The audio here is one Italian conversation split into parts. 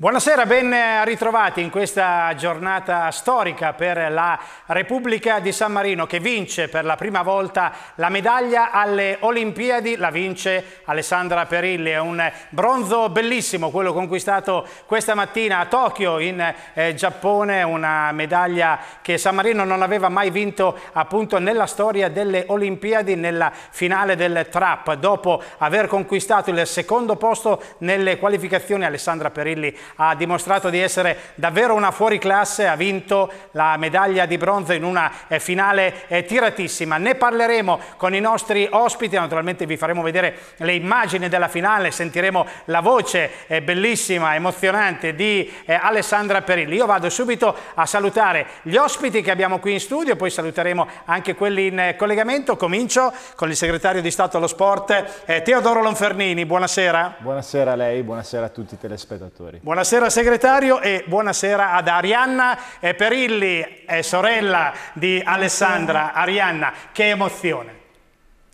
Buonasera, ben ritrovati in questa giornata storica per la Repubblica di San Marino che vince per la prima volta la medaglia alle Olimpiadi, la vince Alessandra Perilli, è un bronzo bellissimo quello conquistato questa mattina a Tokyo in eh, Giappone, una medaglia che San Marino non aveva mai vinto appunto nella storia delle Olimpiadi nella finale del trap, dopo aver conquistato il secondo posto nelle qualificazioni Alessandra Perilli ha dimostrato di essere davvero una fuoriclasse, ha vinto la medaglia di bronzo in una eh, finale eh, tiratissima. Ne parleremo con i nostri ospiti, naturalmente vi faremo vedere le immagini della finale, sentiremo la voce eh, bellissima, emozionante di Alessandra Perilli. Io vado subito a salutare gli ospiti che abbiamo qui in studio, poi saluteremo anche quelli in collegamento. Comincio con il segretario di Stato allo Sport, Teodoro Lonfernini. Buonasera. Buonasera a lei, buonasera a tutti i telespettatori. Buonasera Buonasera segretario e buonasera ad Arianna Perilli, sorella di Alessandra. Arianna, che emozione.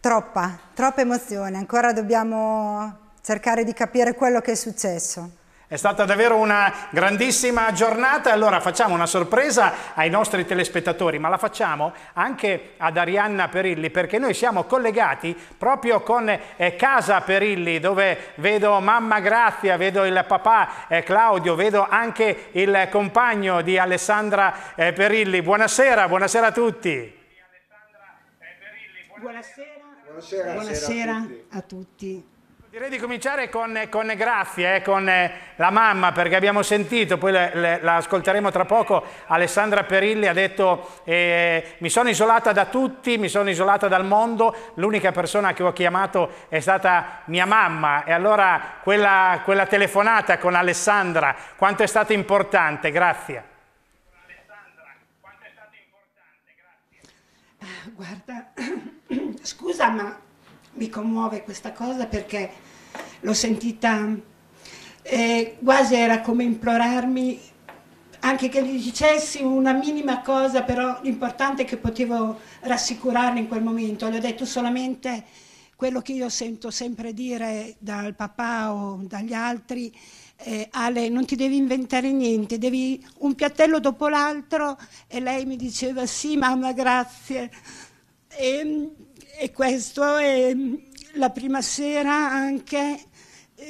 Troppa, troppa emozione. Ancora dobbiamo cercare di capire quello che è successo. È stata davvero una grandissima giornata, allora facciamo una sorpresa ai nostri telespettatori, ma la facciamo anche ad Arianna Perilli perché noi siamo collegati proprio con eh, Casa Perilli dove vedo mamma Grazia, vedo il papà eh, Claudio, vedo anche il compagno di Alessandra eh, Perilli. Buonasera, buonasera a tutti. Buonasera, buonasera, buonasera a tutti. Direi di cominciare con, con Graffie, eh, con eh, la mamma, perché abbiamo sentito, poi le, le, la ascolteremo tra poco, Alessandra Perilli ha detto eh, mi sono isolata da tutti, mi sono isolata dal mondo, l'unica persona che ho chiamato è stata mia mamma e allora quella, quella telefonata con Alessandra, quanto è stata importante, grazie. Guarda, scusa ma mi commuove questa cosa perché l'ho sentita, eh, quasi era come implorarmi anche che gli dicessi una minima cosa, però l'importante è che potevo rassicurarla in quel momento. Le ho detto solamente quello che io sento sempre dire dal papà o dagli altri, eh, Ale non ti devi inventare niente, devi un piattello dopo l'altro e lei mi diceva sì mamma grazie. E, e questo è la prima sera anche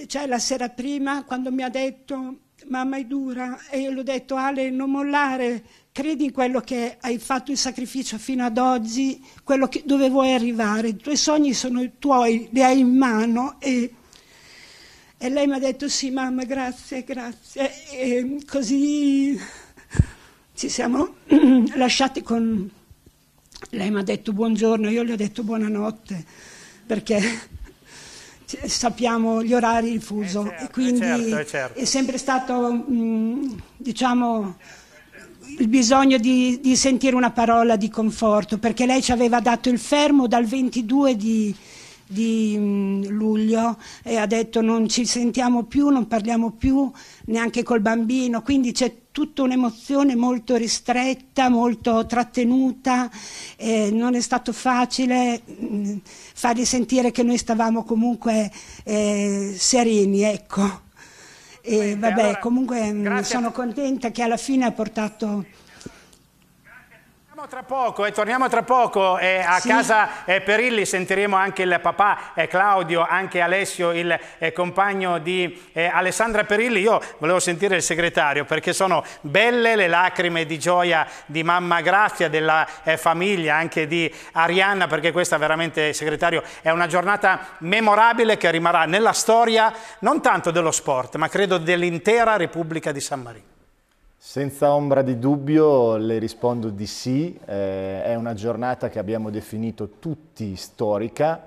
cioè la sera prima quando mi ha detto mamma è dura e io gli ho detto Ale non mollare, credi in quello che hai fatto il sacrificio fino ad oggi, quello che, dove vuoi arrivare, i tuoi sogni sono i tuoi, li hai in mano e, e lei mi ha detto sì mamma grazie, grazie e così ci siamo lasciati con... Lei mi ha detto buongiorno, io le ho detto buonanotte perché sappiamo gli orari il fuso eh certo, e quindi eh, certo, eh, certo. è sempre stato mh, mm, diciamo il bisogno di, di, sentire una parola di conforto perché lei ci aveva dato il fermo dal 22 di, di mm, luglio e ha detto non ci sentiamo più, non parliamo più neanche col bambino, quindi c'è tutta un'emozione molto ristretta, molto trattenuta, eh, non è stato facile mh, mm, fargli sentire che noi stavamo comunque eh, sereni, ecco. E, vabbè, allora, comunque mh, mm, sono contenta che alla fine ha portato torniamo tra poco, eh, torniamo tra poco eh, a sì. casa eh, Perilli, sentiremo anche il papà eh, Claudio, anche Alessio, il eh, compagno di eh, Alessandra Perilli. Io volevo sentire il segretario perché sono belle le lacrime di gioia di mamma Grazia, della famiglia, anche di Arianna, perché questa veramente, segretario, è una giornata memorabile che rimarrà nella storia non tanto dello sport, ma credo dell'intera Repubblica di San Marino. Senza ombra di dubbio le rispondo di sì, eh, è una giornata che abbiamo definito tutti storica,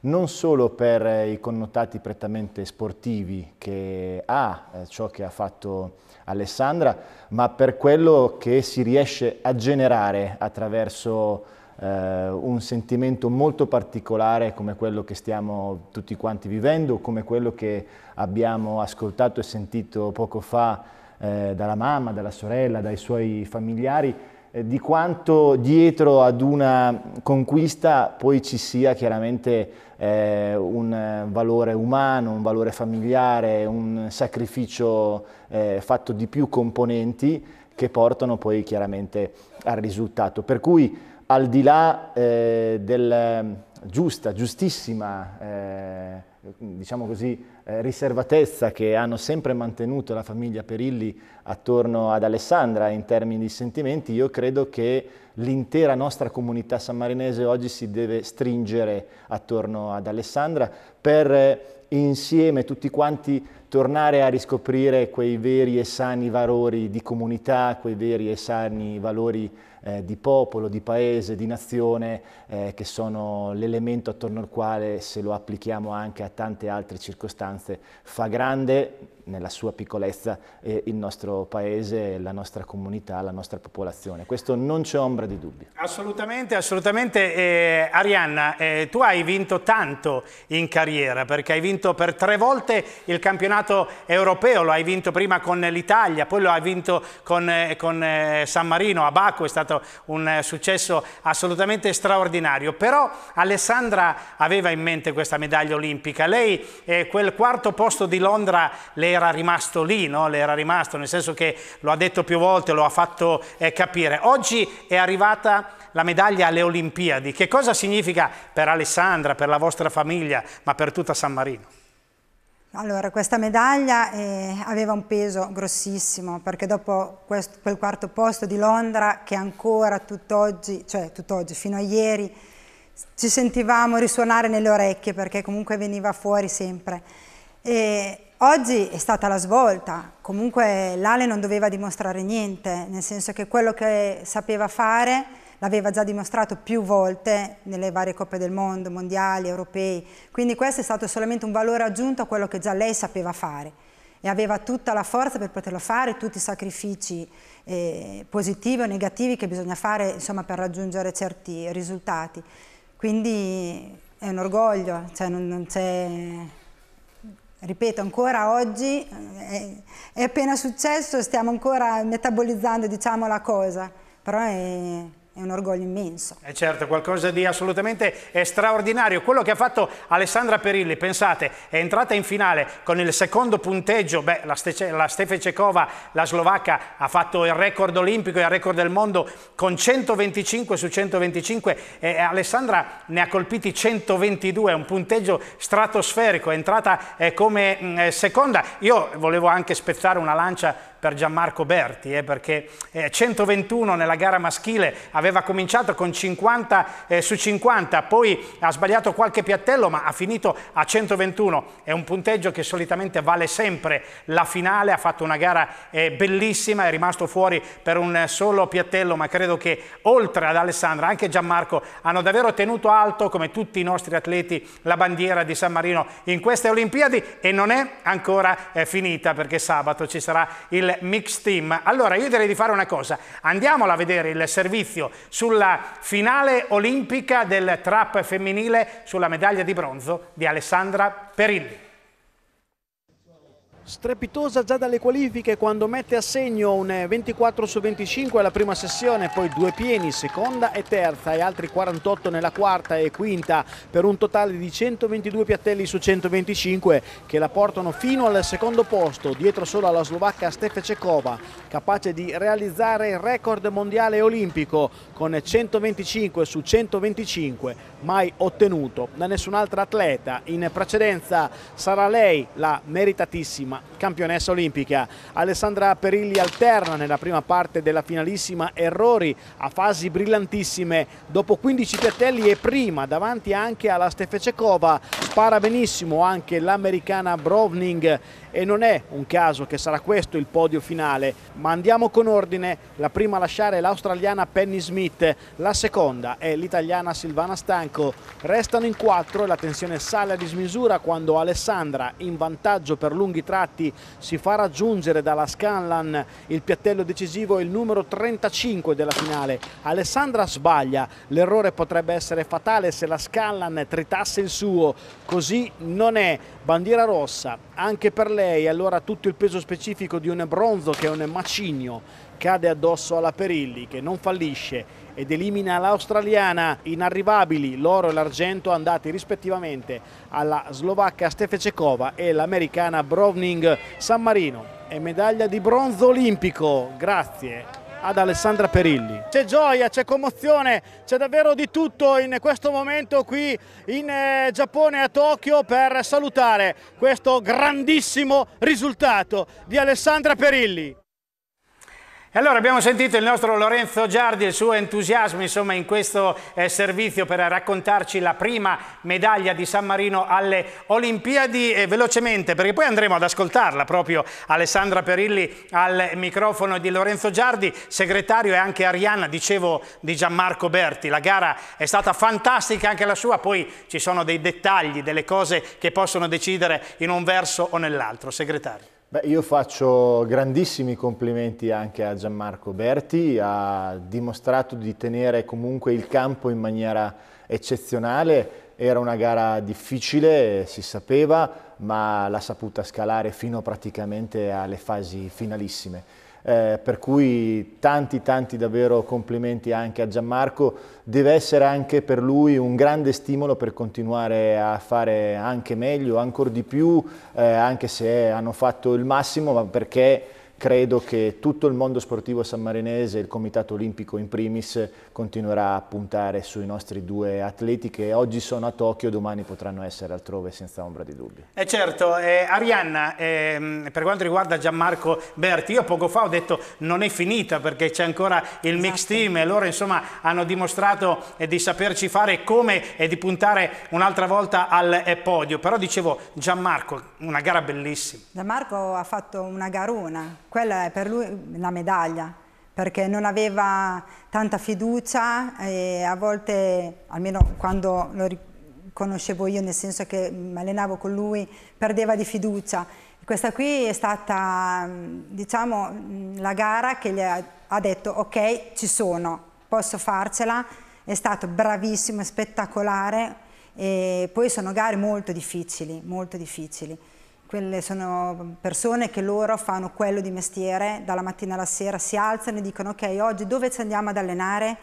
non solo per i connotati prettamente sportivi che ha eh, ciò che ha fatto Alessandra, ma per quello che si riesce a generare attraverso eh, un sentimento molto particolare come quello che stiamo tutti quanti vivendo, come quello che abbiamo ascoltato e sentito poco fa eh, dalla mamma, dalla sorella, dai suoi familiari, eh, di quanto dietro ad una conquista poi ci sia chiaramente eh, un valore umano, un valore familiare, un sacrificio eh, fatto di più componenti che portano poi chiaramente al risultato. Per cui al di là eh, della giusta, giustissima eh, diciamo così, eh, riservatezza che hanno sempre mantenuto la famiglia Perilli attorno ad Alessandra in termini di sentimenti, io credo che l'intera nostra comunità sammarinese oggi si deve stringere attorno ad Alessandra per eh, insieme tutti quanti tornare a riscoprire quei veri e sani valori di comunità, quei veri e sani valori di eh, di popolo, di paese, di nazione, eh, che sono l'elemento attorno al quale, se lo applichiamo anche a tante altre circostanze, fa grande nella sua piccolezza eh, il nostro paese, la nostra comunità, la nostra popolazione. Questo non c'è ombra di dubbio. Assolutamente, assolutamente. Eh, Arianna, eh, tu hai vinto tanto in carriera perché hai vinto per tre volte il campionato europeo, lo hai vinto prima con l'Italia, poi lo hai vinto con, eh, con eh, San Marino, a Baku, è stato un eh, successo assolutamente straordinario. Però Alessandra aveva in mente questa medaglia olimpica, lei quel quarto posto di Londra le era rimasto lì, no? le era rimasto, nel senso che lo ha detto più volte, lo ha fatto eh, capire. Oggi è arrivata la medaglia alle Olimpiadi. Che cosa significa per Alessandra, per la vostra famiglia, ma per tutta San Marino? Allora, questa medaglia eh, aveva un peso grossissimo perché dopo questo, quel quarto posto di Londra che ancora tutt'oggi, cioè tutt'oggi, fino a ieri, ci sentivamo risuonare nelle orecchie perché comunque veniva fuori sempre. E Oggi è stata la svolta, comunque l'Ale non doveva dimostrare niente, nel senso che quello che sapeva fare l'aveva già dimostrato più volte nelle varie coppe del mondo, mondiali, europei, quindi questo è stato solamente un valore aggiunto a quello che già lei sapeva fare e aveva tutta la forza per poterlo fare, tutti i sacrifici eh, positivi o negativi che bisogna fare insomma, per raggiungere certi risultati. Quindi è un orgoglio, cioè non, non c'è ripeto, ancora oggi eh, è, appena successo, stiamo ancora metabolizzando diciamo, la cosa, però è, è un orgoglio immenso. Eh certo, è certo, qualcosa di assolutamente eh, straordinario. Quello che ha fatto Alessandra Perilli, pensate, è entrata in finale con il secondo punteggio, Beh, la, Ste la Cecova, la slovacca, ha fatto il record olimpico e il record del mondo con 125 su 125 e Alessandra ne ha colpiti 122, è un punteggio stratosferico, è entrata eh, come mh, mm, eh, seconda. Io volevo anche spezzare una lancia per Gianmarco Berti, eh, perché eh, 121 nella gara maschile aveva cominciato con 50 eh, su 50, poi ha sbagliato qualche piattello ma ha finito a 121, è un punteggio che solitamente vale sempre la finale, ha fatto una gara eh, bellissima, è rimasto fuori per un solo piattello ma credo che oltre ad Alessandra anche Gianmarco hanno davvero tenuto alto come tutti i nostri atleti la bandiera di San Marino in queste Olimpiadi e non è ancora eh, finita perché sabato ci sarà il il Mix Team. Allora io direi di fare una cosa, andiamola a vedere il servizio sulla finale olimpica del trap femminile sulla medaglia di bronzo di Alessandra Perilli. Strepitosa già dalle qualifiche quando mette a segno un 24 su 25 alla prima sessione, poi due pieni, seconda e terza e altri 48 nella quarta e quinta per un totale di 122 piattelli su 125 che la portano fino al secondo posto, dietro solo alla slovacca Cecova capace di realizzare il record mondiale olimpico con 125 su 125 mai ottenuto da nessun'altra atleta. In precedenza sarà lei la meritatissima Roma, campionessa olimpica. Alessandra Perilli alterna nella prima parte della finalissima errori a fasi brillantissime. Dopo 15 piattelli e prima davanti anche alla Stefecekova Spara benissimo anche l'americana Browning e non è un caso che sarà questo il podio finale, ma andiamo con ordine. La prima a lasciare è l'australiana Penny Smith, la seconda è l'italiana Silvana Stanco. Restano in quattro e la tensione sale a dismisura quando Alessandra, in vantaggio per lunghi tratti, si fa raggiungere dalla Scanlan. Il piattello decisivo è il numero 35 della finale. Alessandra sbaglia, l'errore potrebbe essere fatale se la Scanlan tritasse il suo. Così non è. Bandiera rossa anche per lei. Allora tutto il peso specifico di un bronzo che è un macigno cade addosso alla Perilli che non fallisce ed elimina l'australiana inarrivabili l'oro e l'argento andati rispettivamente alla slovacca Stefecekova e l'americana Browning San Marino e medaglia di bronzo olimpico grazie ad Alessandra Perilli. C'è gioia, c'è commozione, c'è davvero di tutto in questo momento qui in eh, Giappone a Tokyo per salutare questo grandissimo risultato di Alessandra Perilli. E allora abbiamo sentito il nostro Lorenzo Giardi il suo entusiasmo insomma, in questo eh, servizio per raccontarci la prima medaglia di San Marino alle Olimpiadi e velocemente perché poi andremo ad ascoltarla proprio Alessandra Perilli al microfono di Lorenzo Giardi, segretario e anche Arianna, dicevo, di Gianmarco Berti. La gara è stata fantastica anche la sua, poi ci sono dei dettagli, delle cose che possono decidere in un verso o nell'altro. Segretario. Beh, io faccio grandissimi complimenti anche a Gianmarco Berti, ha dimostrato di tenere comunque il campo in maniera eccezionale, era una gara difficile, si sapeva, ma l'ha saputa scalare fino praticamente alle fasi finalissime eh, per cui tanti tanti davvero complimenti anche a Gianmarco, deve essere anche per lui un grande stimolo per continuare a fare anche meglio, ancora di più, eh, anche se hanno fatto il massimo, ma perché credo che tutto il mondo sportivo sammarinese, il Comitato Olimpico in primis, continuerà a puntare sui nostri due atleti che oggi sono a Tokyo, domani potranno essere altrove senza ombra di dubbio. eh certo, eh, Arianna, eh, per quanto riguarda Gianmarco Berti, io poco fa ho detto non è finita perché c'è ancora il esatto. mix team e loro insomma hanno dimostrato eh, di saperci fare come e eh, di puntare un'altra volta al eh, podio, però dicevo Gianmarco, una gara bellissima. Gianmarco ha fatto una garona quella è per lui la medaglia, perché non aveva tanta fiducia e a volte, almeno quando lo conoscevo io, nel senso che mi allenavo con lui, perdeva di fiducia. Questa qui è stata, diciamo, la gara che gli ha detto ok, ci sono, posso farcela, è stato bravissimo, spettacolare e poi sono gare molto difficili, molto difficili. Quelle sono persone che loro fanno quello di mestiere, dalla mattina alla sera si alzano e dicono ok oggi dove ci andiamo ad allenare?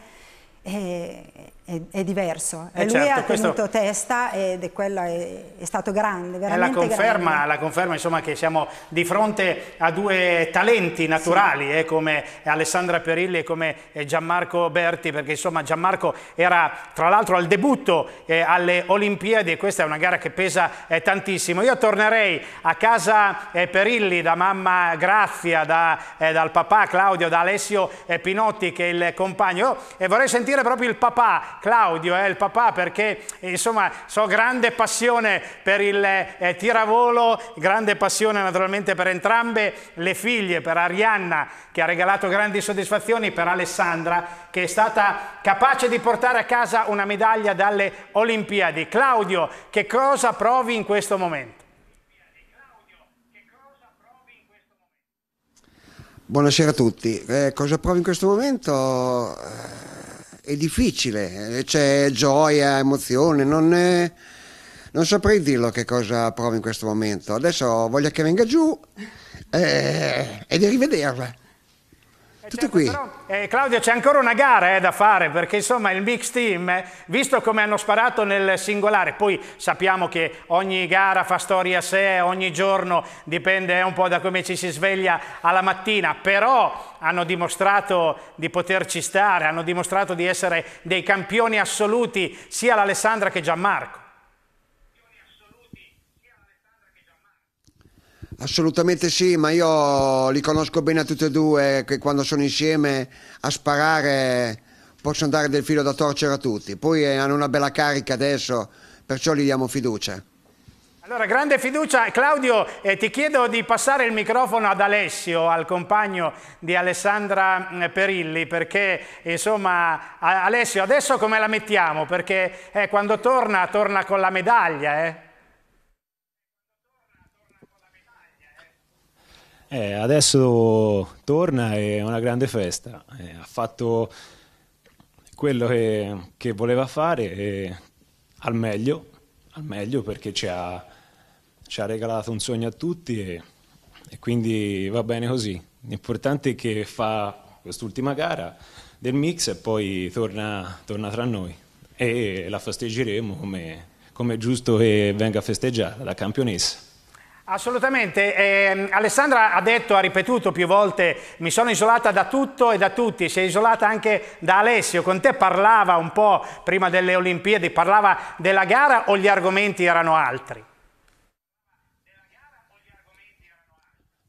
E, è, è diverso. Eh lui certo, ha tenuto testa ed è, quello, è, è stato grande, veramente è la conferma, grande. La conferma insomma, che siamo di fronte a due talenti naturali sì. eh, come Alessandra Perilli e come eh, Gianmarco Berti perché insomma Gianmarco era tra l'altro al debutto eh, alle Olimpiadi e questa è una gara che pesa eh, tantissimo. Io tornerei a casa eh, Perilli da mamma Grazia, da, dal papà Claudio, da Alessio Pinotti che è il compagno e vorrei sentire proprio il papà Claudio è eh, il papà perché insomma so grande passione per il eh, tiravolo, grande passione naturalmente per entrambe le figlie, per Arianna che ha regalato grandi soddisfazioni, per Alessandra che è stata capace di portare a casa una medaglia dalle Olimpiadi. Claudio, che cosa provi in questo momento? Buonasera a tutti. Eh, cosa provo in questo momento? Eh, è difficile, eh, c'è gioia, emozione, non, è, non, saprei dirlo che cosa provo in questo momento. Adesso voglio che venga giù eh, di rivederla. Certo, Tutto qui. Però, eh, Claudio, c'è ancora una gara eh, da fare perché insomma il mix team, eh, visto come hanno sparato nel singolare, poi sappiamo che ogni gara fa storia a sé, ogni giorno dipende eh, un po' da come ci si sveglia alla mattina, però hanno dimostrato di poterci stare, hanno dimostrato di essere dei campioni assoluti sia l'Alessandra che Gianmarco. Assolutamente sì, ma io li conosco bene a tutti e due, che quando sono insieme a sparare possono dare del filo da torcere a tutti. Poi eh, hanno una bella carica adesso, perciò gli diamo fiducia. Allora, grande fiducia. Claudio, eh, ti chiedo di passare il microfono ad Alessio, al compagno di Alessandra mm, Perilli, perché, insomma, Alessio, adesso come la mettiamo? Perché eh, quando torna, torna con la medaglia, eh? Eh, adesso torna e è una grande festa. Eh, ha fatto quello che, che voleva fare e, al meglio, al meglio perché ci ha, ci ha regalato un sogno a tutti e, e quindi va bene così. L'importante è che fa quest'ultima gara del mix e poi torna, torna tra noi e la festeggeremo come, come è giusto che venga festeggiata la campionessa. Assolutamente, eh, Alessandra ha detto, ha ripetuto più volte, mi sono isolata da tutto e da tutti, si è isolata anche da Alessio, con te parlava un po' prima delle Olimpiadi, parlava della gara o gli argomenti erano altri?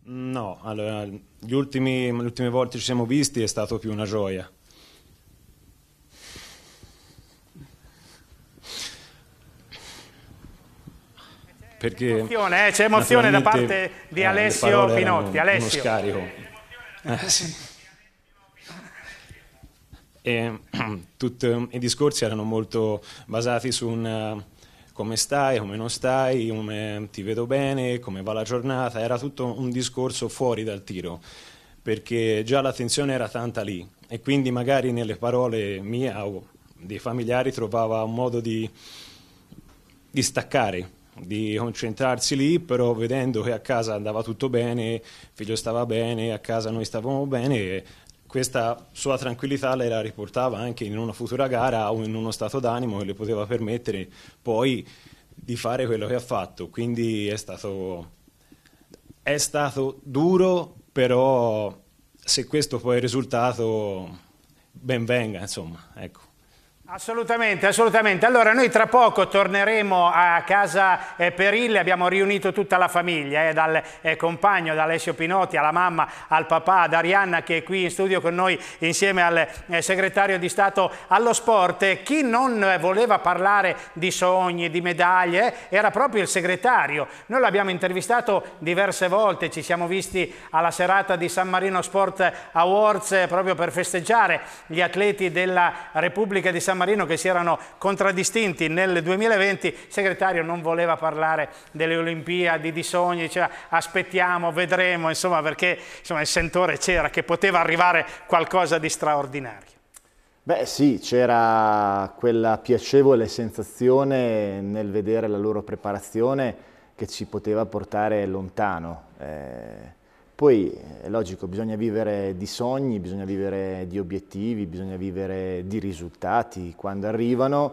No, allora, gli ultimi, le ultime volte ci siamo visti è stato più una gioia, Perché emozione, eh, c'è emozione da parte di eh, Alessio eh, Pinotti. Alessio. scarico. Eh, eh sì. e, tutto, I discorsi erano molto basati su un eh, come stai, come non stai, come ti vedo bene, come va la giornata, era tutto un discorso fuori dal tiro, perché già l'attenzione era tanta lì e quindi magari nelle parole mie o dei familiari trovava un modo di, di staccare di concentrarsi lì, però vedendo che a casa andava tutto bene, il figlio stava bene, a casa noi stavamo bene, questa sua tranquillità la riportava anche in una futura gara o in uno stato d'animo che le poteva permettere poi di fare quello che ha fatto. Quindi è stato, è stato duro, però se questo poi è il risultato, ben venga, insomma, ecco. Assolutamente, assolutamente. Allora noi tra poco torneremo a casa eh, Perille, abbiamo riunito tutta la famiglia, eh, dal eh, compagno, da Alessio Pinotti, alla mamma, al papà, ad Arianna che è qui in studio con noi insieme al eh, segretario di Stato allo sport. Chi non eh, voleva parlare di sogni, di medaglie, eh, era proprio il segretario. Noi l'abbiamo intervistato diverse volte, ci siamo visti alla serata di San Marino Sport Awards proprio per festeggiare gli atleti della Repubblica di San Marino Marino che si erano contraddistinti nel 2020, il segretario non voleva parlare delle Olimpiadi, di sogni, diceva aspettiamo, vedremo, insomma perché insomma, il sentore c'era che poteva arrivare qualcosa di straordinario. Beh sì, c'era quella piacevole sensazione nel vedere la loro preparazione che ci poteva portare lontano. Eh poi eh, è logico, bisogna vivere di sogni, bisogna vivere di obiettivi, bisogna vivere di risultati quando arrivano,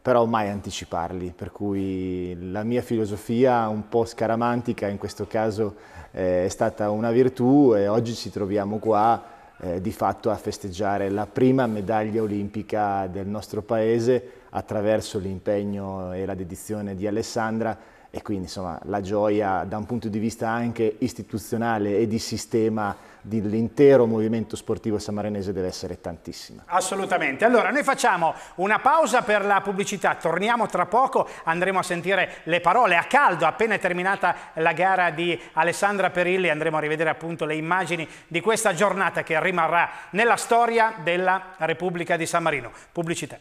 però mai anticiparli, per cui la mia filosofia un po' scaramantica in questo caso eh, è stata una virtù e oggi ci troviamo qua eh, di fatto a festeggiare la prima medaglia olimpica del nostro paese attraverso l'impegno e la dedizione di Alessandra e quindi insomma, la gioia da un punto di vista anche istituzionale e di sistema dell'intero movimento sportivo samarenese deve essere tantissima. Assolutamente. Allora noi facciamo una pausa per la pubblicità, torniamo tra poco, andremo a sentire le parole a caldo, appena è terminata la gara di Alessandra Perilli, andremo a rivedere appunto le immagini di questa giornata che rimarrà nella storia della Repubblica di San Marino. Pubblicità.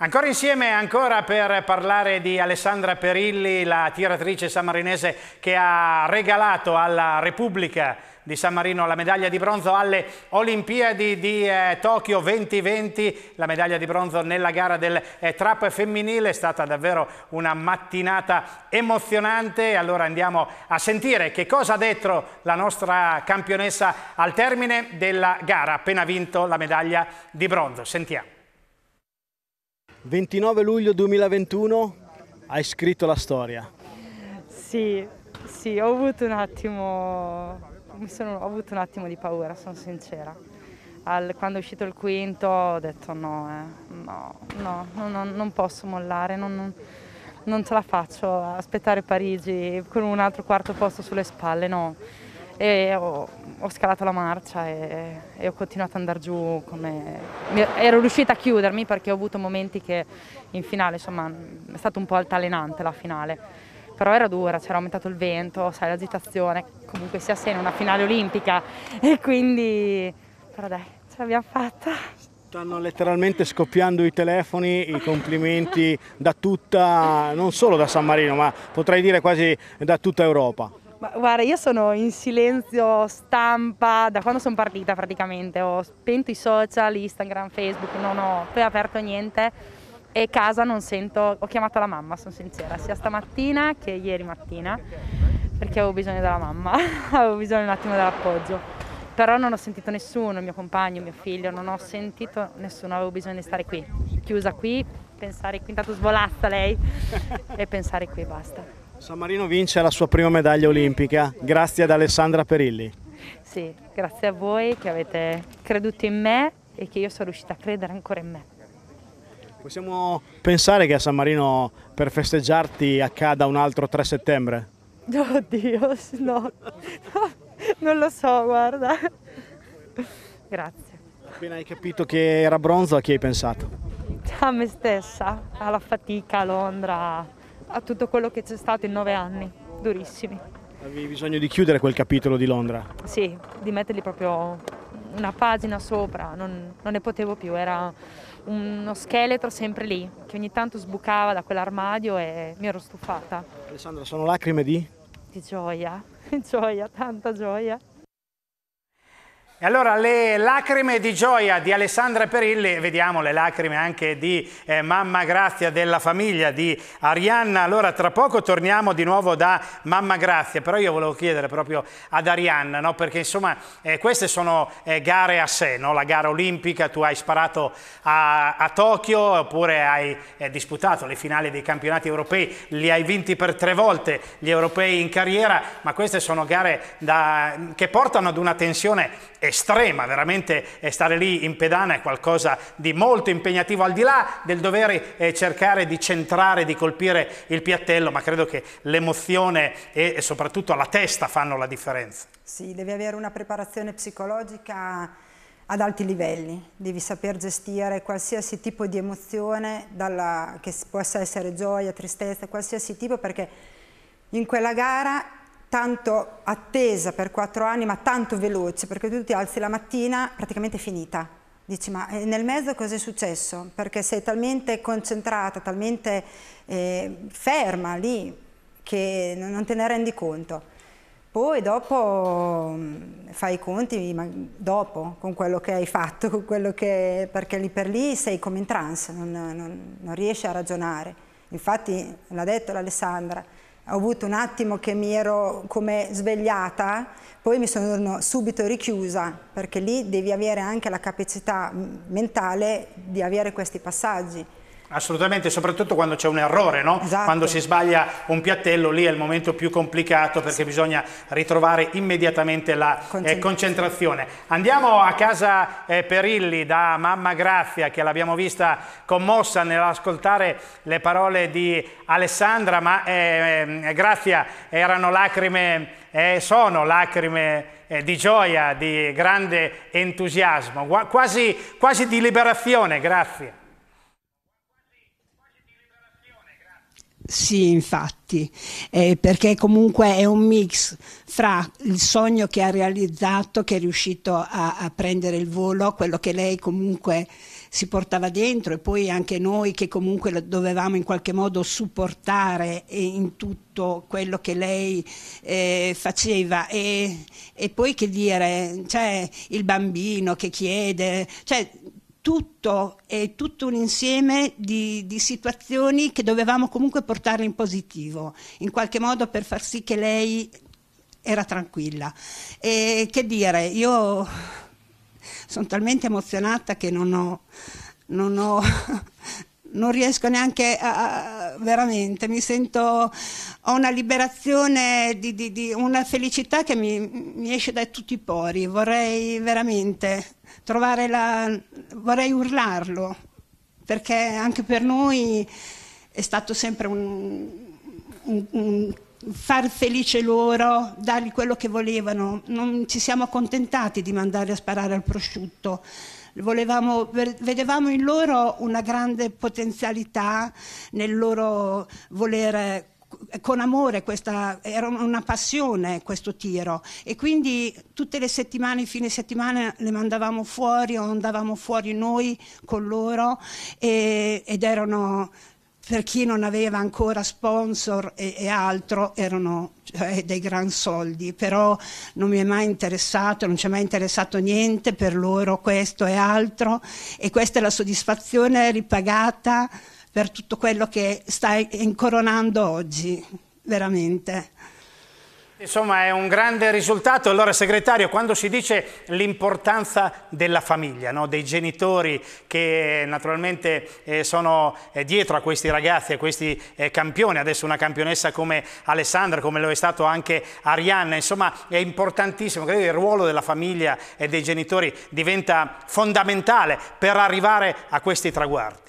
Ancora insieme, ancora per parlare di Alessandra Perilli, la tiratrice sammarinese che ha regalato alla Repubblica di San Marino la medaglia di bronzo alle Olimpiadi di eh, Tokyo 2020, la medaglia di bronzo nella gara del eh, trap femminile, è stata davvero una mattinata emozionante, allora andiamo a sentire che cosa ha detto la nostra campionessa al termine della gara, appena vinto la medaglia di bronzo, sentiamo. 29 luglio 2021 hai scritto la storia. Sì, sì, ho avuto un attimo, sono, ho avuto un attimo di paura, sono sincera. Al, quando è uscito il quinto ho detto no, eh, no, no, no, non posso mollare, non, non, non ce la faccio aspettare Parigi con un altro quarto posto sulle spalle, no e ho, ho, scalato la marcia e, e ho continuato ad andare giù come... ero riuscita a chiudermi perché ho avuto momenti che in finale insomma è stato un po' altalenante la finale però era dura, c'era aumentato il vento, sai l'agitazione, comunque sia sei in una finale olimpica e quindi però dai ce l'abbiamo fatta. Stanno letteralmente scoppiando i telefoni, i complimenti da tutta, non solo da San Marino, ma potrei dire quasi da tutta Europa. Ma guarda, io sono in silenzio stampa da quando sono partita praticamente, ho spento i social, Instagram, Facebook, non ho poi aperto niente e casa non sento, ho chiamato la mamma, sono sincera, sia stamattina che ieri mattina, perché avevo bisogno della mamma, avevo bisogno un attimo dell'appoggio. Però non ho sentito nessuno, mio compagno, mio figlio, non ho sentito nessuno, avevo bisogno di stare qui, chiusa qui, pensare qui, intanto svolazza lei e pensare qui, basta. San Marino vince la sua prima medaglia olimpica grazie ad Alessandra Perilli. Sì, grazie a voi che avete creduto in me e che io sono riuscita a credere ancora in me. Possiamo pensare che a San Marino per festeggiarti accada un altro 3 settembre? Oddio, no, non lo so, guarda. Grazie. Appena hai capito che era bronzo, a chi hai pensato? A me stessa, alla fatica a Londra, a tutto quello che c'è stato in nove anni, durissimi. Avevi bisogno di chiudere quel capitolo di Londra? Sì, di mettergli proprio una pagina sopra, non, non ne potevo più, era uno scheletro sempre lì, che ogni tanto sbucava da quell'armadio e mi ero stufata. Alessandra, sono lacrime di? Di gioia, gioia, tanta gioia. E allora le lacrime di gioia di Alessandra Perilli, vediamo le lacrime anche di eh, Mamma Grazia della famiglia di Arianna. Allora tra poco torniamo di nuovo da Mamma Grazia, però io volevo chiedere proprio ad Arianna, no? perché insomma eh, queste sono eh, gare a sé, no? la gara olimpica, tu hai sparato a, a Tokyo oppure hai eh, disputato le finali dei campionati europei, li hai vinti per tre volte gli europei in carriera, ma queste sono gare da, che portano ad una tensione estrema, veramente eh, stare lì in pedana è qualcosa di molto impegnativo, al di là del dovere eh, cercare di centrare, di colpire il piattello, ma credo che l'emozione e, e soprattutto la testa fanno la differenza. Sì, devi avere una preparazione psicologica ad alti livelli, devi saper gestire qualsiasi tipo di emozione, dalla, che possa essere gioia, tristezza, qualsiasi tipo, perché in quella gara tanto attesa per quattro anni, ma tanto veloce, perché tu ti alzi la mattina praticamente finita. Dici, ma eh, nel mezzo cosa è successo? Perché sei talmente concentrata, talmente eh, ferma lì, che non te ne rendi conto. Poi dopo mm, fai i conti, ma dopo, con quello che hai fatto, con quello che, perché lì per lì sei come in trance, non, non, non riesci a ragionare. Infatti l'ha detto l'Alessandra, ho avuto un attimo che mi ero come svegliata, poi mi sono subito richiusa, perché lì devi avere anche la capacità mentale di avere questi passaggi. Assolutamente, soprattutto quando c'è un errore, no? esatto. quando si sbaglia un piattello, lì è il momento più complicato perché sì. bisogna ritrovare immediatamente la eh, concentrazione. Eh, concentrazione. Andiamo a casa eh, Perilli da Mamma Grazia che l'abbiamo vista commossa nell'ascoltare le parole di Alessandra, ma eh, eh Grazia erano lacrime eh, sono lacrime eh, di gioia, di grande entusiasmo, quasi, quasi di liberazione, grazie. Sì, infatti, eh, perché comunque è un mix fra il sogno che ha realizzato, che è riuscito a, a, prendere il volo, quello che lei comunque si portava dentro e poi anche noi che comunque dovevamo in qualche modo supportare in tutto quello che lei eh, faceva e, e, poi che dire, cioè il bambino che chiede, cioè tutto, è tutto un insieme di, di, situazioni che dovevamo comunque portare in positivo, in qualche modo per far sì che lei era tranquilla. E che dire, io sono talmente emozionata che non ho... Non ho non riesco neanche a, veramente, mi sento, ho una liberazione, di, di, di una felicità che mi, mi esce da tutti i pori, vorrei veramente trovare la... vorrei urlarlo, perché anche per noi è stato sempre un, un, un far felice loro, dargli quello che volevano. Non ci siamo accontentati di mandare a sparare al prosciutto. Volevamo, vedevamo in loro una grande potenzialità nel loro volere con amore, questa, era una passione questo tiro e quindi tutte le settimane, fine settimana le mandavamo fuori o andavamo fuori noi con loro e, ed erano per chi non aveva ancora sponsor e, e altro erano cioè, dei gran soldi, però non mi è mai interessato, non ci è mai interessato niente per loro questo e altro e questa è la soddisfazione ripagata per tutto quello che stai incoronando oggi, veramente. Insomma è un grande risultato, allora segretario quando si dice l'importanza della famiglia, no? dei genitori che naturalmente eh, sono eh, dietro a questi ragazzi, a questi eh, campioni, adesso una campionessa come Alessandra, come lo è stato anche Arianna, insomma è importantissimo, credo che il ruolo della famiglia e dei genitori diventa fondamentale per arrivare a questi traguardi.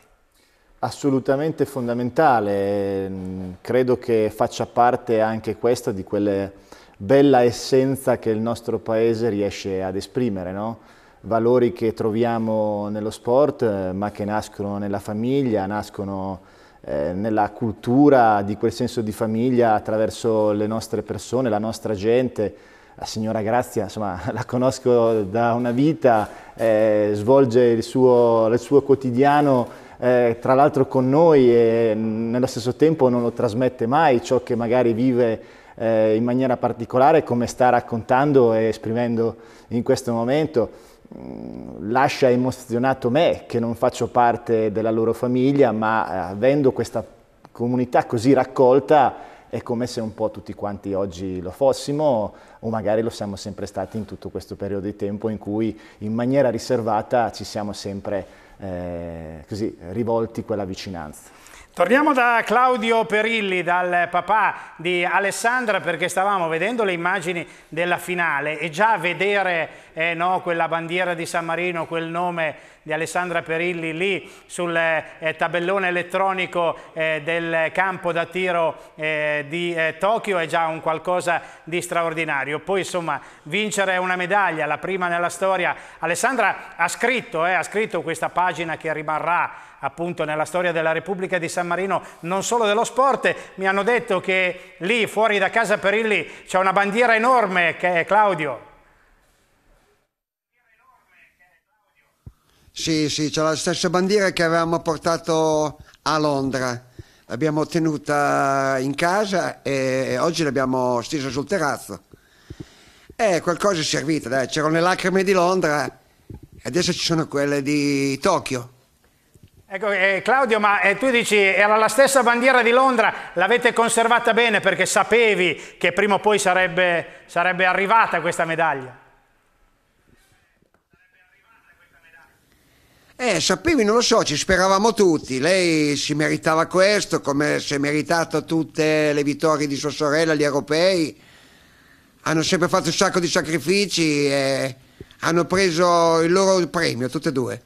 Assolutamente fondamentale, credo che faccia parte anche questa di quella bella essenza che il nostro paese riesce ad esprimere, no? valori che troviamo nello sport eh, ma che nascono nella famiglia, nascono eh, nella cultura di quel senso di famiglia attraverso le nostre persone, la nostra gente, la signora Grazia, insomma, la conosco da una vita, eh, svolge il suo, il suo quotidiano eh, tra l'altro con noi e nello stesso tempo non lo trasmette mai ciò che magari vive eh, in maniera particolare come sta raccontando e esprimendo in questo momento mm, lascia emozionato me che non faccio parte della loro famiglia ma eh, avendo questa comunità così raccolta è come se un po' tutti quanti oggi lo fossimo o magari lo siamo sempre stati in tutto questo periodo di tempo in cui in maniera riservata ci siamo sempre eh, così, rivolti quella vicinanza. Torniamo da Claudio Perilli, dal papà di Alessandra, perché stavamo vedendo le immagini della finale e già vedere eh, no, quella bandiera di San Marino, quel nome di Alessandra Perilli lì sul eh, eh, tabellone elettronico eh, del campo da tiro eh, di eh, Tokyo è già un qualcosa di straordinario. Poi insomma vincere una medaglia, la prima nella storia. Alessandra ha scritto, eh, ha scritto questa pagina che rimarrà appunto nella storia della Repubblica di San Marino, non solo dello sport, mi hanno detto che lì fuori da casa Perilli c'è una bandiera enorme che è Claudio. Sì, sì, c'è la stessa bandiera che avevamo portato a Londra. L'abbiamo tenuta in casa e oggi l'abbiamo stesa sul terrazzo. Eh, qualcosa è servito, dai. C'erano le lacrime di Londra e adesso ci sono quelle di Tokyo. Ecco, eh, Claudio, ma eh, tu dici era la stessa bandiera di Londra, l'avete conservata bene perché sapevi che prima o poi sarebbe, sarebbe arrivata questa medaglia? Eh, sapevi, non lo so, ci speravamo tutti. Lei si meritava questo, come si è meritato tutte le vittorie di sua sorella, agli europei. Hanno sempre fatto un sacco di sacrifici e hanno preso il loro premio, tutte e due.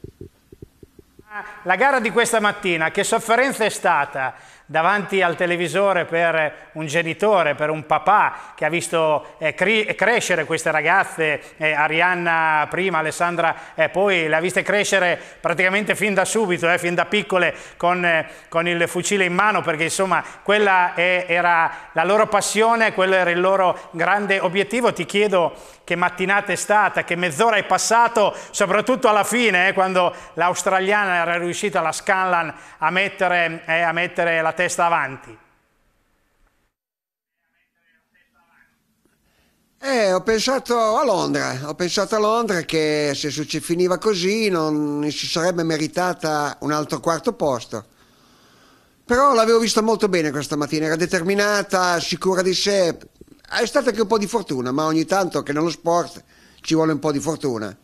Ah, la gara di questa mattina, che sofferenza è stata? davanti al televisore per un genitore, per un papà che ha visto eh, cre crescere queste ragazze, eh, Arianna prima, Alessandra eh, poi, le ha viste crescere praticamente fin da subito, eh, fin da piccole con, eh, con, il fucile in mano perché insomma quella è, era la loro passione, quello era il loro grande obiettivo. Ti chiedo che mattinata è stata, che mezz'ora è passato, soprattutto alla fine, eh, quando l'australiana era riuscita, la Scanlan, a mettere, eh, a mettere la testa avanti. Eh, ho pensato a Londra, ho pensato a Londra che se ci finiva così non si sarebbe meritata un altro quarto posto. Però l'avevo vista molto bene questa mattina, era determinata, sicura di sé, è stata anche un po' di fortuna, ma ogni tanto che nello sport ci vuole un po' di fortuna.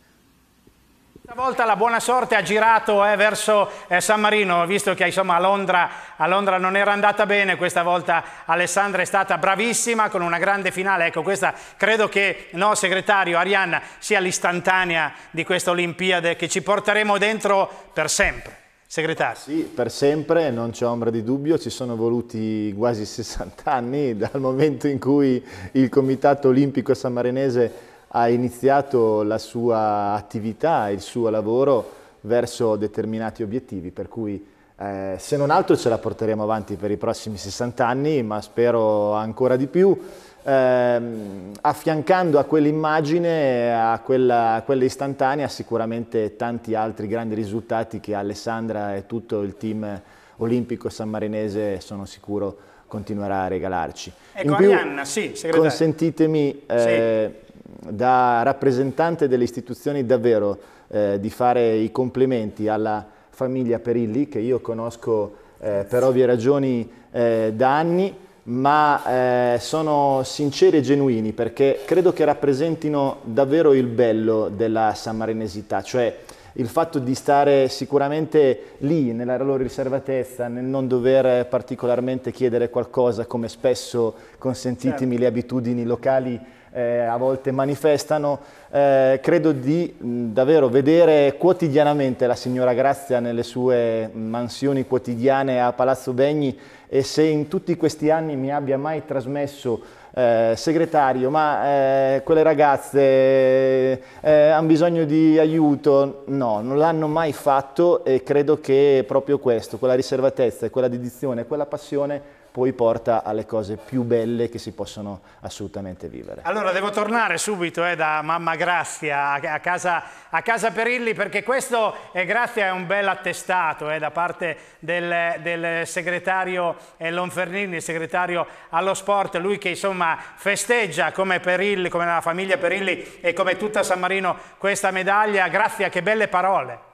Questa volta la buona sorte ha girato eh, verso eh, San Marino, visto che insomma, a, Londra, a, Londra, non era andata bene, questa volta Alessandra è stata bravissima con una grande finale. Ecco, questa credo che, no, segretario Arianna, sia l'istantanea di questa Olimpiade che ci porteremo dentro per sempre segretario. Sì, per sempre, non c'è ombra di dubbio, ci sono voluti quasi 60 anni dal momento in cui il Comitato Olimpico Sammarinese ha iniziato la sua attività, il suo lavoro verso determinati obiettivi, per cui eh, se non altro ce la porteremo avanti per i prossimi 60 anni, ma spero ancora di più ehm, affiancando a quell'immagine, a quella, a quella istantanea, sicuramente tanti altri grandi risultati che Alessandra e tutto il team olimpico sammarinese sono sicuro continuerà a regalarci. Ecco, In più, Arianna, sì, segretario. consentitemi eh, sì. da rappresentante delle istituzioni davvero eh, di fare i complimenti alla famiglia Perilli che io conosco eh, per ovvie ragioni eh, da anni ma eh, sono sinceri e genuini perché credo che rappresentino davvero il bello della sammarinesità, cioè il fatto di stare sicuramente lì, nella loro riservatezza, nel non dover particolarmente chiedere qualcosa come spesso, consentitemi, certo. le abitudini locali eh, a volte manifestano, eh, credo di mh, davvero vedere quotidianamente la signora Grazia nelle sue mansioni quotidiane a Palazzo Begni e se in tutti questi anni mi abbia mai trasmesso eh, segretario, ma eh, quelle ragazze eh, hanno bisogno di aiuto. No, non l'hanno mai fatto e credo che proprio questo, quella riservatezza, quella dedizione, quella passione poi porta alle cose più belle che si possono assolutamente vivere. Allora devo tornare subito eh, da mamma Grazia a casa, a casa Perilli perché questo eh, Grazia è un bel attestato eh, da parte del, del segretario eh, Lonfernini, il segretario allo sport, lui che insomma festeggia come Perilli, come la famiglia Perilli e come tutta San Marino questa medaglia. Grazia, che belle parole.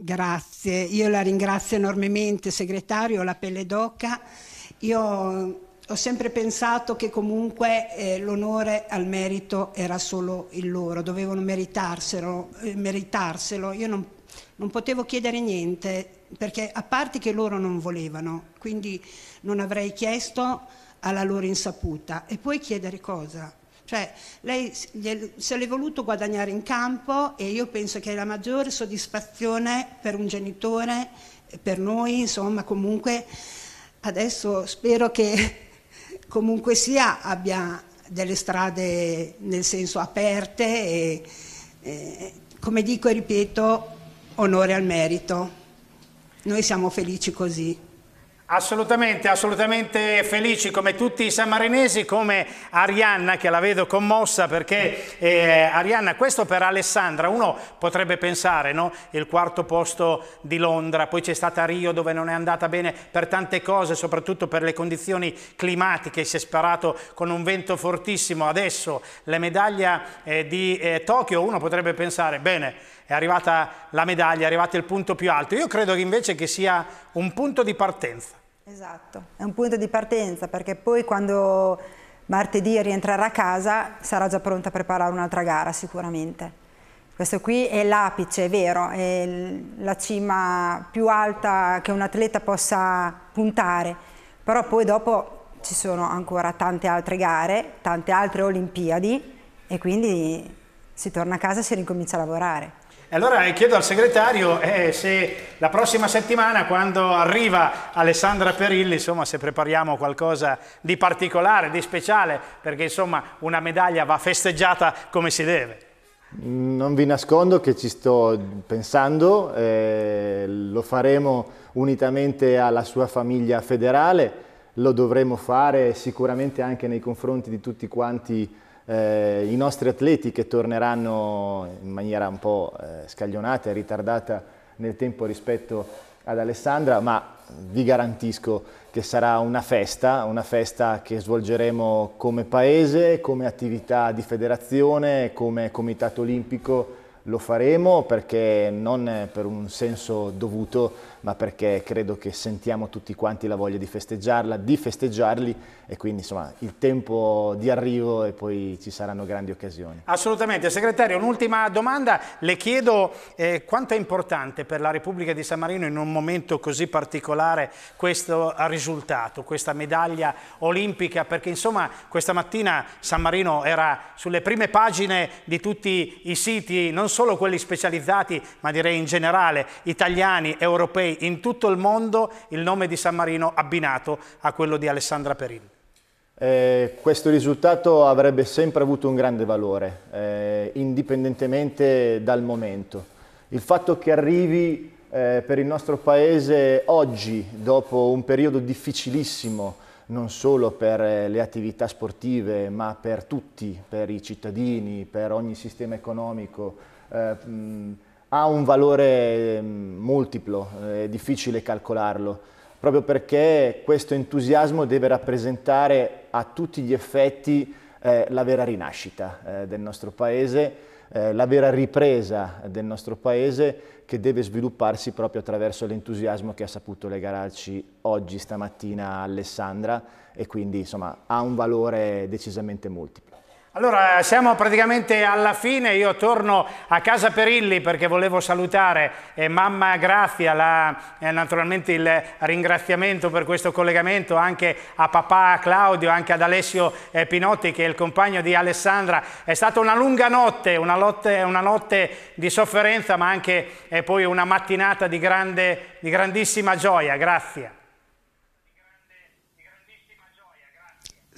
Grazie, io la ringrazio enormemente segretario, la pelle d'oca. Io ho sempre pensato che comunque eh, l'onore al merito era solo il loro, dovevano meritarselo. Eh, meritarselo. Io non, non potevo chiedere niente, perché a parte che loro non volevano, quindi non avrei chiesto alla loro insaputa. E poi chiedere cosa? Cioè, lei se l'è voluto guadagnare in campo e io penso che è la maggiore soddisfazione per un genitore, per noi, insomma, comunque adesso spero che comunque sia abbia delle strade nel senso aperte e, e come dico e ripeto, onore al merito. Noi siamo felici così. Assolutamente, assolutamente felici come tutti i sammarinesi, come Arianna che la vedo commossa perché eh, Arianna, questo per Alessandra, uno potrebbe pensare, no? il quarto posto di Londra, poi c'è stata Rio dove non è andata bene per tante cose, soprattutto per le condizioni climatiche, si è sparato con un vento fortissimo, adesso la medaglia eh, di eh, Tokyo, uno potrebbe pensare, bene, è arrivata la medaglia, è arrivato il punto più alto. Io credo che invece che sia un punto di partenza. Esatto, è un punto di partenza perché poi quando martedì rientrerà a casa sarà già pronta a preparare un'altra gara sicuramente. Questo qui è l'apice, è vero, è la cima più alta che un atleta possa puntare, però poi dopo ci sono ancora tante altre gare, tante altre Olimpiadi e quindi si torna a casa e si ricomincia a lavorare. E allora chiedo al segretario eh, se la prossima settimana, quando arriva Alessandra Perilli, insomma, se prepariamo qualcosa di particolare, di speciale, perché insomma una medaglia va festeggiata come si deve. Non vi nascondo che ci sto pensando, eh, lo faremo unitamente alla sua famiglia federale, lo dovremo fare sicuramente anche nei confronti di tutti quanti eh, i nostri atleti che torneranno in maniera un po' eh, scaglionata e ritardata nel tempo rispetto ad Alessandra, ma vi garantisco che sarà una festa, una festa che svolgeremo come paese, come attività di federazione, come comitato olimpico lo faremo perché non per un senso dovuto ma perché credo che sentiamo tutti quanti la voglia di festeggiarla, di festeggiarli e quindi insomma il tempo di arrivo e poi ci saranno grandi occasioni. Assolutamente. Segretario, un'ultima domanda. Le chiedo eh, quanto è importante per la Repubblica di San Marino in un momento così particolare questo risultato, questa medaglia olimpica, perché insomma questa mattina San Marino era sulle prime pagine di tutti i siti, non solo quelli specializzati, ma direi in generale, italiani, europei, Play in tutto il mondo il nome di San Marino abbinato a quello di Alessandra Perin. Eh, questo risultato avrebbe sempre avuto un grande valore, eh, indipendentemente dal momento. Il fatto che arrivi eh, per il nostro Paese oggi, dopo un periodo difficilissimo, non solo per eh, le attività sportive, ma per tutti, per i cittadini, per ogni sistema economico, eh, ha un valore ehm, multiplo, è difficile calcolarlo, proprio perché questo entusiasmo deve rappresentare a tutti gli effetti eh, la vera rinascita eh, del nostro Paese, eh, la vera ripresa del nostro Paese che deve svilupparsi proprio attraverso l'entusiasmo che ha saputo legarci oggi, stamattina, Alessandra e quindi insomma ha un valore decisamente multiplo. Allora, siamo praticamente alla fine, io torno a casa Perilli perché volevo salutare eh, mamma Grazia, la, eh, naturalmente il ringraziamento per questo collegamento anche a papà Claudio, anche ad Alessio eh, Pinotti che è il compagno di Alessandra. È stata una lunga notte, una, lotte, una notte di sofferenza ma anche eh, poi una mattinata di, grande, di grandissima gioia. Grazie.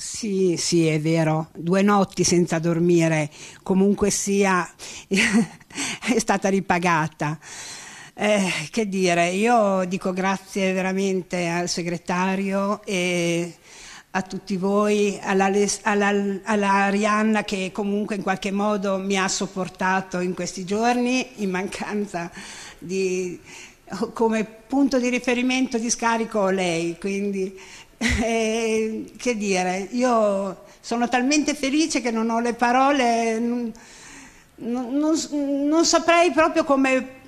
Sì, sì, è vero. Due notti senza dormire, comunque sia, è stata ripagata. Eh, che dire, io dico grazie veramente al segretario e a tutti voi, alla, alla, alla Arianna che comunque in qualche modo mi ha sopportato in questi giorni in mancanza di come punto di riferimento di scarico lei, quindi e, eh, che dire, io sono talmente felice che non ho le parole, non, non, non saprei proprio come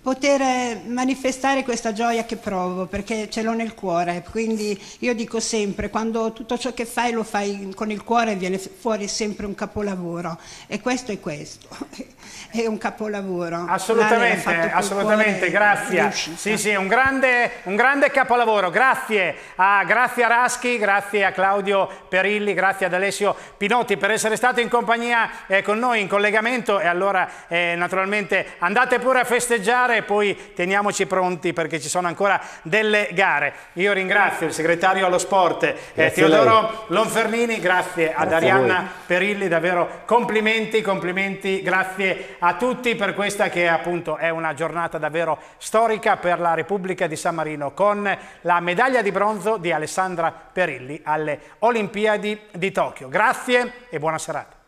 poter eh, manifestare questa gioia che provo perché ce l'ho nel cuore, quindi io dico sempre quando tutto ciò che fai lo fai con il cuore viene fuori sempre un capolavoro e questo è questo, è un capolavoro. Assolutamente, assolutamente, grazie. Sì, sì, un grande, un grande capolavoro, grazie a Grazia Raschi, grazie a Claudio Perilli, grazie ad Alessio Pinotti per essere stato in compagnia eh, con noi in collegamento e allora eh, naturalmente andate pure a festeggiare gare e poi teniamoci pronti perché ci sono ancora delle gare. Io ringrazio il segretario allo sport eh, Teodoro Lonfernini, grazie, grazie ad Arianna Perilli, davvero complimenti, complimenti, grazie a tutti per questa che appunto è una giornata davvero storica per la Repubblica di San Marino con la medaglia di bronzo di Alessandra Perilli alle Olimpiadi di Tokyo. Grazie e buona serata.